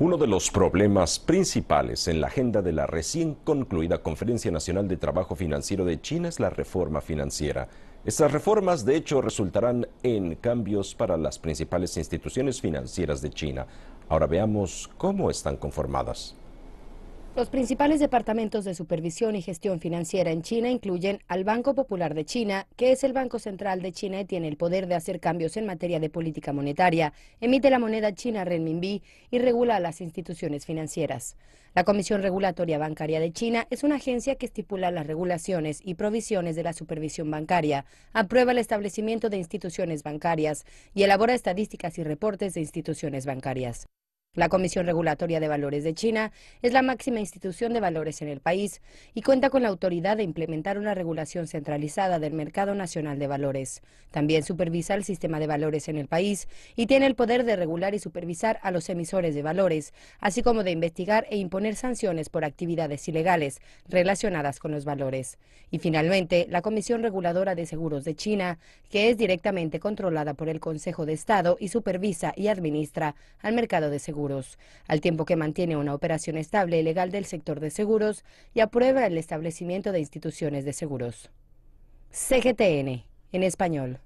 Uno de los problemas principales en la agenda de la recién concluida Conferencia Nacional de Trabajo Financiero de China es la reforma financiera. Estas reformas, de hecho, resultarán en cambios para las principales instituciones financieras de China. Ahora veamos cómo están conformadas. Los principales departamentos de supervisión y gestión financiera en China incluyen al Banco Popular de China, que es el Banco Central de China y tiene el poder de hacer cambios en materia de política monetaria, emite la moneda china renminbi y regula las instituciones financieras. La Comisión Regulatoria Bancaria de China es una agencia que estipula las regulaciones y provisiones de la supervisión bancaria, aprueba el establecimiento de instituciones bancarias y elabora estadísticas y reportes de instituciones bancarias. La Comisión Regulatoria de Valores de China es la máxima institución de valores en el país y cuenta con la autoridad de implementar una regulación centralizada del mercado nacional de valores. También supervisa el sistema de valores en el país y tiene el poder de regular y supervisar a los emisores de valores, así como de investigar e imponer sanciones por actividades ilegales relacionadas con los valores. Y finalmente, la Comisión Reguladora de Seguros de China, que es directamente controlada por el Consejo de Estado y supervisa y administra al mercado de seguros al tiempo que mantiene una operación estable y legal del sector de seguros y aprueba el establecimiento de instituciones de seguros. CGTN, en español.